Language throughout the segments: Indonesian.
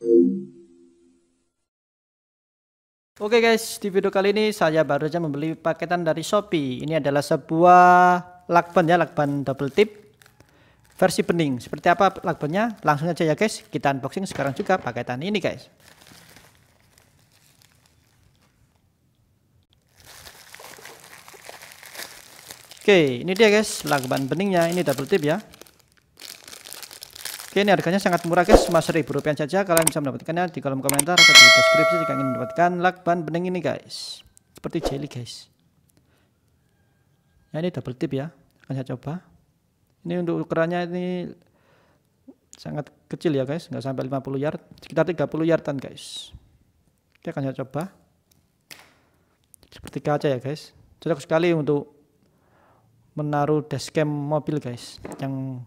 Oke okay guys, di video kali ini saya baru saja membeli paketan dari Shopee. Ini adalah sebuah lakban ya, lakban double tip versi bening. Seperti apa lakbannya? Langsung aja ya guys, kita unboxing sekarang juga paketan ini guys. Oke, okay, ini dia guys, lakban beningnya. Ini double tip ya. Oke, ini harganya sangat murah guys, cuma seribu rupiah saja. Kalian bisa mendapatkannya di kolom komentar atau di deskripsi jika ingin mendapatkan lakban bening ini guys. Seperti jelly guys. Ya, ini double tip ya. Akan saya coba. Ini untuk ukurannya ini sangat kecil ya guys, nggak sampai 50 yard, sekitar 30 yardan guys. Oke, akan saya coba. Seperti kaca ya guys. Cocok sekali untuk menaruh dashcam mobil guys yang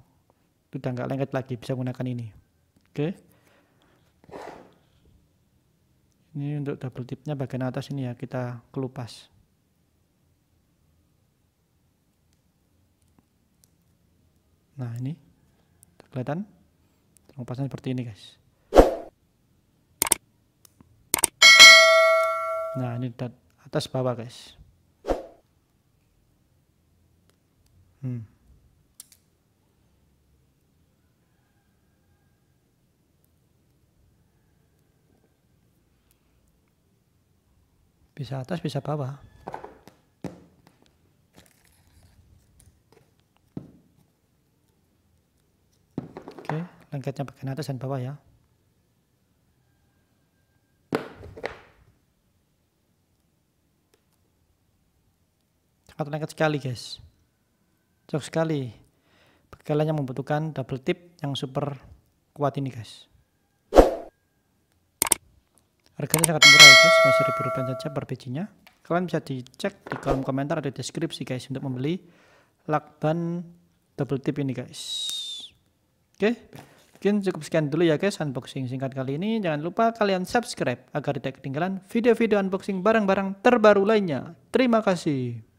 sudah nggak lengket lagi bisa menggunakan ini oke okay. ini untuk double tipnya bagian atas ini ya kita kelupas nah ini kelihatan kelupasnya seperti ini guys nah ini atas bawah guys hmm Bisa atas, bisa bawah. Oke, lengketnya bagian atas dan bawah ya. Sangat lengket sekali guys. Cocok sekali. yang membutuhkan double tip yang super kuat ini guys. Harganya sangat murah ya guys, Masih ribu rupiah saja per bijinya. Kalian bisa dicek di kolom komentar atau deskripsi guys untuk membeli lakban double tip ini guys. Oke, mungkin cukup sekian dulu ya guys unboxing singkat kali ini. Jangan lupa kalian subscribe agar tidak ketinggalan video-video unboxing barang-barang terbaru lainnya. Terima kasih.